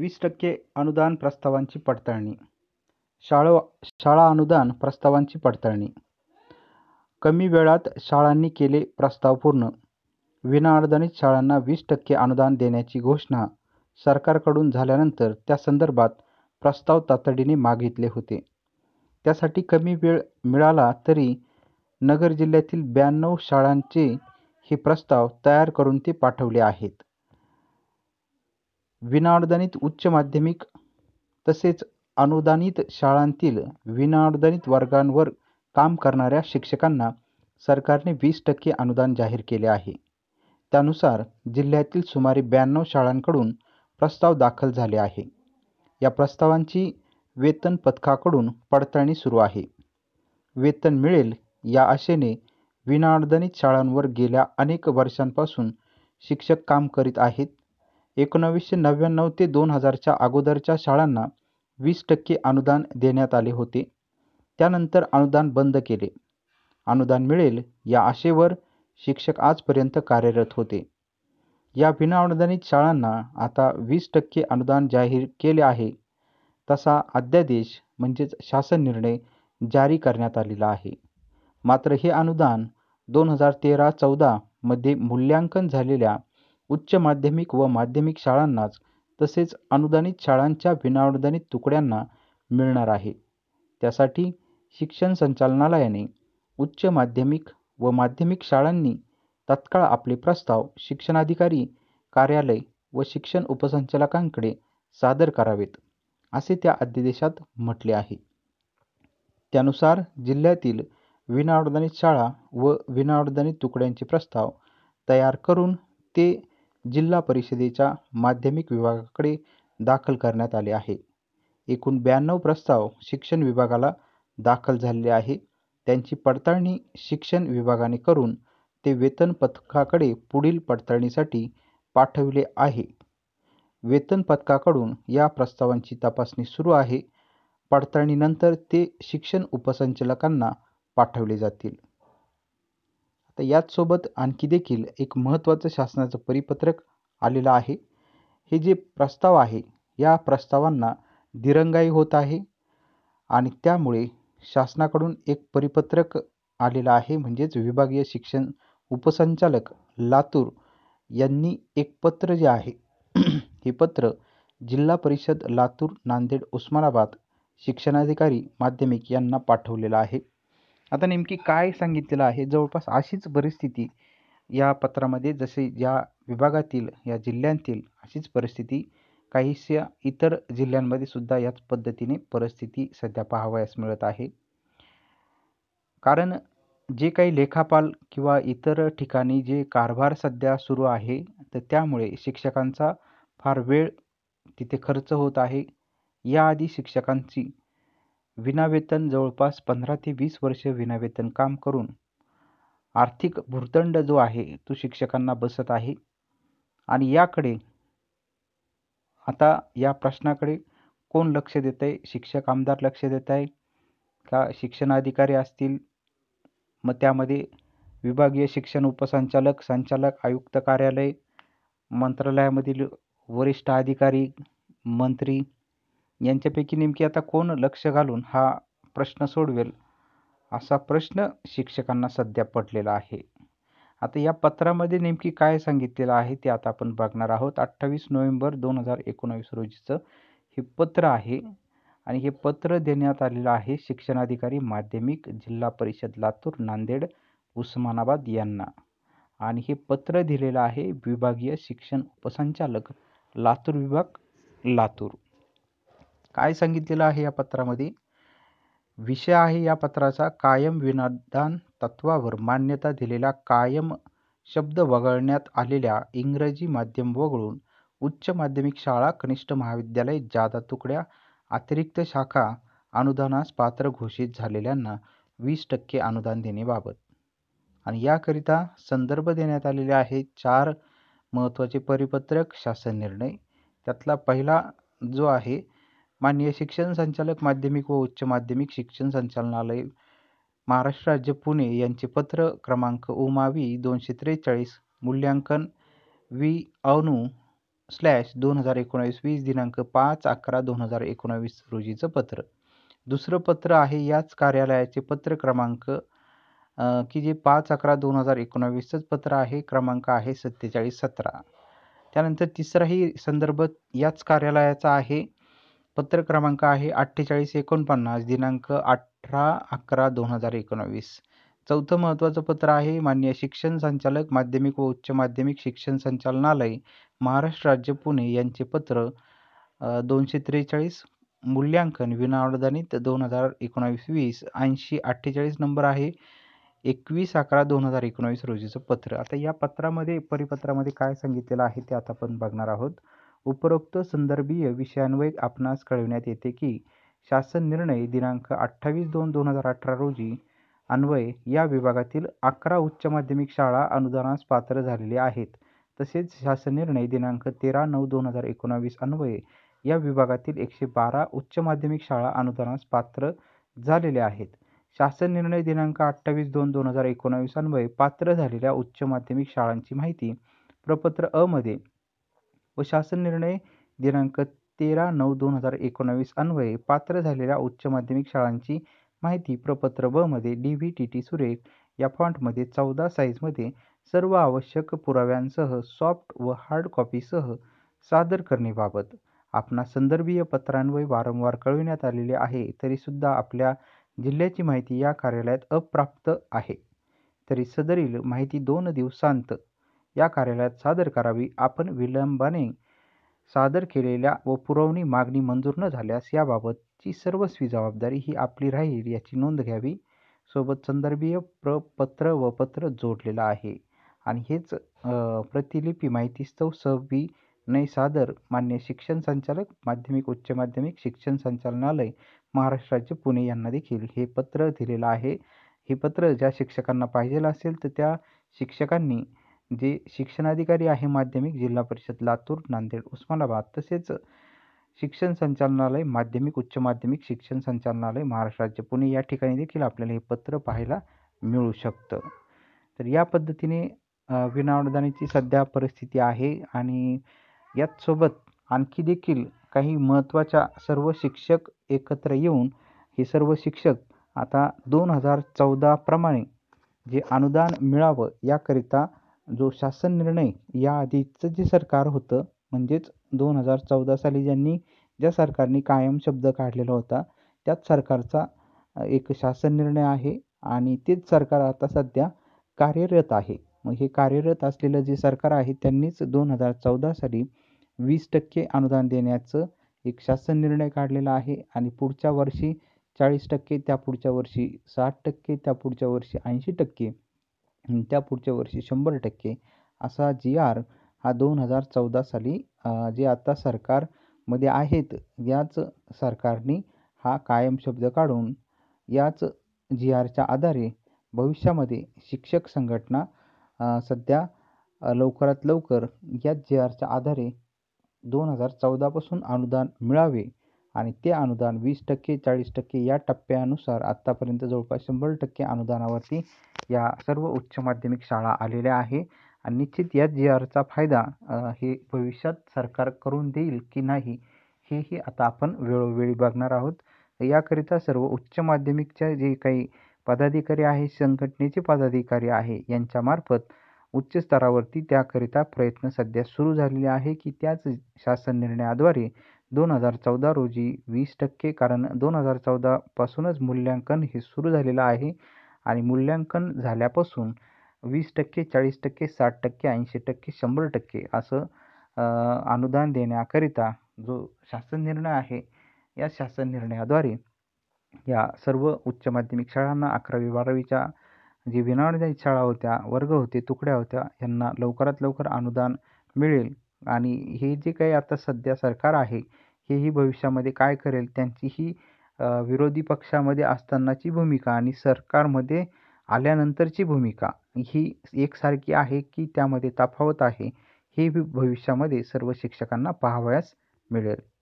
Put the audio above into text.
वीस टक्के अनुदान प्रस्तावांची पडताळणी शाळा शाळा अनुदान प्रस्तावांची पडताळणी कमी वेळात शाळांनी केले प्रस्ताव पूर्ण विनाअनुदानित शाळांना वीस टक्के अनुदान देण्याची घोषणा सरकारकडून झाल्यानंतर त्या संदर्भात प्रस्ताव तातडीने मागितले होते त्यासाठी कमी वेळ मिळाला तरी नगर जिल्ह्यातील ब्याण्णव शाळांचे हे प्रस्ताव तयार करून ते पाठवले आहेत विनाअनुदानित उच्च माध्यमिक तसेच अनुदानित शाळांतील विनाअनुदानित वर्गांवर काम करणाऱ्या शिक्षकांना सरकारने वीस टक्के अनुदान जाहीर केले आहे त्यानुसार जिल्ह्यातील सुमारे ब्याण्णव शाळांकडून प्रस्ताव दाखल झाले आहे या प्रस्तावांची वेतन पथकाकडून पडताळणी सुरू आहे वेतन मिळेल या आशेने विनाअनुदानित शाळांवर गेल्या अनेक वर्षांपासून शिक्षक काम करीत आहेत एकोणावीसशे नव्याण्णव ते दोन हजारच्या अगोदरच्या शाळांना वीस टक्के अनुदान देण्यात आले होते त्यानंतर अनुदान बंद केले अनुदान मिळेल या आशेवर शिक्षक आजपर्यंत कार्यरत होते या विनाअनुदानित शाळांना आता वीस टक्के अनुदान जाहीर केले आहे तसा अध्यादेश म्हणजेच शासन निर्णय जारी करण्यात आलेला आहे मात्र हे अनुदान दोन हजार तेरा चौदामध्ये मूल्यांकन झालेल्या उच्च माध्यमिक व माध्यमिक शाळांनाच तसेच अनुदानित शाळांच्या विनाअनुदानित तुकड्यांना मिळणार आहे त्यासाठी शिक्षण संचालनालयाने उच्च माध्यमिक व माध्यमिक शाळांनी तत्काळ आपले प्रस्ताव शिक्षणाधिकारी कार्यालय व शिक्षण उपसंचालकांकडे सादर करावेत असे त्या अध्यादेशात म्हटले आहे त्यानुसार जिल्ह्यातील विनाअनुदानित शाळा व विनाअनुदानित तुकड्यांचे प्रस्ताव तयार करून ते जिल्हा परिषदेच्या माध्यमिक विभागाकडे दाखल करण्यात आले आहे एकूण ब्याण्णव प्रस्ताव शिक्षण विभागाला दाखल झालेले आहे त्यांची पडताळणी शिक्षण विभागाने करून ते वेतन पथकाकडे पुढील पडताळणीसाठी पाठविले आहे वेतन पथकाकडून या प्रस्तावांची तपासणी सुरू आहे पडताळणीनंतर ते शिक्षण उपसंचालकांना पाठवले जातील तर याचसोबत आणखी देखील एक महत्त्वाचं शासनाचं परिपत्रक आलेलं आहे हे जे प्रस्ताव आहे या प्रस्तावांना दिरंगाई होत आहे आणि त्यामुळे शासनाकडून एक परिपत्रक आलेलं आहे म्हणजेच विभागीय शिक्षण उपसंचालक लातूर यांनी एक पत्र जे आहे हे पत्र जिल्हा परिषद लातूर नांदेड उस्मानाबाद शिक्षणाधिकारी माध्यमिक यांना पाठवलेलं आहे आता नेमकी काय सांगितलेलं आहे जवळपास अशीच परिस्थिती या पत्रामध्ये जसे या विभागातील या जिल्ह्यांतील अशीच परिस्थिती काहीशा इतर जिल्ह्यांमध्ये सुद्धा याच पद्धतीने परिस्थिती सध्या पाहावयास मिळत आहे कारण जे काही लेखापाल किंवा इतर ठिकाणी जे कारभार सध्या सुरू आहे तर त्यामुळे शिक्षकांचा फार वेळ तिथे खर्च होत आहे याआधी शिक्षकांची विनावेतन जवळपास पंधरा ते वीस वर्ष विनावेतन काम करून आर्थिक भुर्दंड जो आहे तो शिक्षकांना बसत आहे आणि याकडे आता या प्रश्नाकडे कोण लक्ष देत आहे शिक्षक आमदार लक्ष देत आहे का शिक्षणाधिकारी असतील मग त्यामध्ये विभागीय शिक्षण उपसंचालक संचालक आयुक्त कार्यालय मंत्रालयामधील वरिष्ठ अधिकारी मंत्री यांच्यापैकी नेमकी आता कोण लक्ष घालून हा प्रश्न सोडवेल असा प्रश्न शिक्षकांना सध्या पडलेला आहे आता या पत्रामध्ये नेमकी काय सांगितलेलं आहे ते आता आपण बघणार आहोत अठ्ठावीस नोव्हेंबर दोन हजार एकोणावीस रोजीचं हे पत्र आहे आणि हे पत्र देण्यात आलेलं आहे शिक्षणाधिकारी माध्यमिक जिल्हा परिषद लातूर नांदेड उस्मानाबाद यांना आणि हे पत्र दिलेलं आहे विभागीय शिक्षण उपसंचालक लातूर विभाग लातूर काय सांगितलेलं आहे या पत्रामध्ये विषय आहे या पत्राचा कायम विनादान तत्वावर मान्यता दिलेला कायम शब्द वगळण्यात आलेल्या इंग्रजी माध्यम वगळून उच्च माध्यमिक शाळा कनिष्ठ महाविद्यालय जादा तुकड्या अतिरिक्त शाखा अनुदानास पात्र घोषित झालेल्यांना वीस टक्के अनुदान देण्याबाबत आणि याकरिता संदर्भ देण्यात आलेले आहे चार महत्त्वाचे परिपत्रक शासन निर्णय त्यातला पहिला जो आहे माननीय शिक्षण संचालक माध्यमिक व उच्च माध्यमिक शिक्षण संचालनालय महाराष्ट्र राज्य पुणे यांचे पत्र क्रमांक उमावी दोनशे त्रेचाळीस मूल्यांकन वी अणू स्लॅश दोन हजार एकोणावीस वीस दिनांक पाच अकरा दोन हजार एकोणावीस रोजीचं पत्र दुसरं पत्र आहे याच कार्यालयाचे पत्र क्रमांक की जे पाच अकरा दोन हजार एकोणावीसचंच पत्र आहे क्रमांक आहे सत्तेचाळीस सतरा त्यानंतर तिसराही संदर्भ याच कार्यालयाचा आहे पत्र क्रमांक आहे अठ्ठेचाळीस एकोणपन्नास दिनांक अठरा अकरा दोन हजार एकोणावीस चौथं महत्त्वाचं पत्र आहे मान्य शिक्षण संचालक माध्यमिक व उच्च माध्यमिक शिक्षण संचालनालय महाराष्ट्र राज्य पुणे यांचे पत्र दोनशे त्रेचाळीस मूल्यांकन विनाअनुदानित दोन हजार एकोणावीस वीस ऐंशी अठ्ठेचाळीस नंबर आहे एकवीस अकरा दोन हजार एकोणावीस रोजीचं पत्र आता या पत्रामध्ये परिपत्रामध्ये काय सांगितलेलं आहे ते आता आपण बघणार आहोत उपरोक्त संदर्भीय विषयान्वये आपणास कळविण्यात येते की शासन निर्णय दिनांक अठ्ठावीस दोन दोन हजार अठरा रोजी अन्वये या विभागातील अकरा उच्च माध्यमिक शाळा अनुदानास पात्र झालेल्या आहेत तसेच शासन निर्णय दिनांक तेरा नऊ दोन हजार एकोणावीस अन्वये या विभागातील एकशे बारा उच्च माध्यमिक शाळा अनुदानास पात्र झालेल्या आहेत शासन निर्णय दिनांक अठ्ठावीस दोन दोन हजार एकोणावीस अन्वये पात्र झालेल्या उच्च माध्यमिक शाळांची माहिती प्रपत्र अ मध्ये व शासन निर्णय दिनांक तेरा नऊ दोन हजार एकोणावीस अन्वये पात्र झालेल्या उच्च माध्यमिक शाळांची माहिती प्रपत्र ब मध्ये डी व्ही टी टी सुरेख या फॉन्टमध्ये चौदा साईजमध्ये सर्व आवश्यक पुराव्यांसह सॉफ्ट व हार्ड कॉपीसह सादर करणेबाबत आपणा संदर्भीय पत्रांवर वारंवार कळविण्यात आलेले आहे तरीसुद्धा आपल्या जिल्ह्याची माहिती या कार्यालयात अप्राप्त आहे तरी सदरील माहिती दोन दिवसांत या कार्यालयात सादर करावी आपण विलंबाने सादर केलेल्या व पुरवणी मागणी मंजूर न झाल्यास याबाबतची सर्वस्वी जबाबदारी ही आपली राहील याची नोंद घ्यावी सोबत संदर्भीय प्रपत्र व पत्र जोडलेलं आहे आणि हेच प्रतिलिपी माहितीस्तव सविनय सादर मान्य शिक्षण संचालक माध्यमिक उच्च माध्यमिक शिक्षण संचालनालय महाराष्ट्र पुणे यांना देखील हे पत्र दिलेलं आहे हे पत्र ज्या शिक्षकांना पाहिजेलं असेल तर त्या शिक्षकांनी जे शिक्षणाधिकारी आहे माध्यमिक जिल्हा परिषद लातूर नांदेड उस्मानाबाद तसेच शिक्षण संचालनालय माध्यमिक उच्च माध्यमिक शिक्षण संचालनालय महाराष्ट्र राज्य पुणे या ठिकाणी देखील आपल्याला हे पत्र पाहायला मिळू शकतं तर या पद्धतीने विनाअनुदानाची सध्या परिस्थिती आहे आणि याचसोबत आणखी देखील काही महत्त्वाच्या सर्व शिक्षक एकत्र येऊन हे सर्व शिक्षक आता दोन हजार चौदाप्रमाणे जे अनुदान मिळावं याकरिता जो शासन निर्णय या आधीचं जे सरकार होतं म्हणजेच दोन हजार चौदा साली ज्यांनी ज्या सरकारने कायम शब्द काढलेला होता त्याच सरकारचा एक शासन निर्णय आहे आणि तेच सरकार आता सध्या कार्यरत आहे मग हे कार्यरत असलेलं जे सरकार आहे त्यांनीच दोन हजार चौदा साली वीस टक्के अनुदान देण्याचं एक शासन निर्णय काढलेला आहे आणि पुढच्या वर्षी चाळीस टक्के त्या पुढच्या वर्षी साठ टक्के त्या पुढच्या वर्षी ऐंशी टक्के त्या पुढच्या वर्षी शंभर टक्के असा जी आर हा दोन हजार चौदा साली जे आता सरकारमध्ये आहेत याच सरकारने हा कायम शब्द काढून याच जी आरच्या आधारे भविष्यामध्ये शिक्षक संघटना सध्या लवकरात लवकर याच जी आरच्या आधारे दोन हजार चौदापासून अनुदान मिळावे आणि ते अनुदान वीस टक्के चाळीस टक्के या टप्प्यानुसार आत्तापर्यंत जवळपास शंभर टक्के अनुदानावरती या सर्व उच्च माध्यमिक शाळा आलेल्या आहे आणि निश्चित या जी आरचा फायदा हे भविष्यात सरकार करून देईल की नाही हेही आता आपण वेळोवेळी बघणार आहोत याकरिता सर्व उच्च माध्यमिकच्या जे काही पदाधिकारी आहे संघटनेचे पदाधिकारी आहे यांच्यामार्फत उच्च स्तरावरती त्याकरिता प्रयत्न सध्या सुरू झालेले आहे की त्याच शासन निर्णयाद्वारे दोन हजार चौदा रोजी वीस टक्के कारण दोन हजार चौदापासूनच मूल्यांकन हे सुरू झालेलं आहे आणि मूल्यांकन झाल्यापासून वीस टक्के चाळीस टक्के साठ टक्के ऐंशी टक्के शंभर टक्के असं अनुदान देण्याकरिता जो शासन निर्णय आहे या शासन निर्णयाद्वारे या सर्व उच्च माध्यमिक शाळांना अकरावी बारावीच्या जे विनावाणी शाळा होत्या वर्ग होते तुकड्या होत्या यांना लवकरात लवकर अनुदान मिळेल आणि हे जे काही आता सध्या सरकार आहे हे ही भविष्यामध्ये काय करेल त्यांची ही विरोधी पक्षामध्ये असतानाची भूमिका आणि सरकारमध्ये आल्यानंतरची भूमिका ही एकसारखी आहे की त्यामध्ये तफावत आहे हे भविष्यामध्ये सर्व शिक्षकांना पाहावयास मिळेल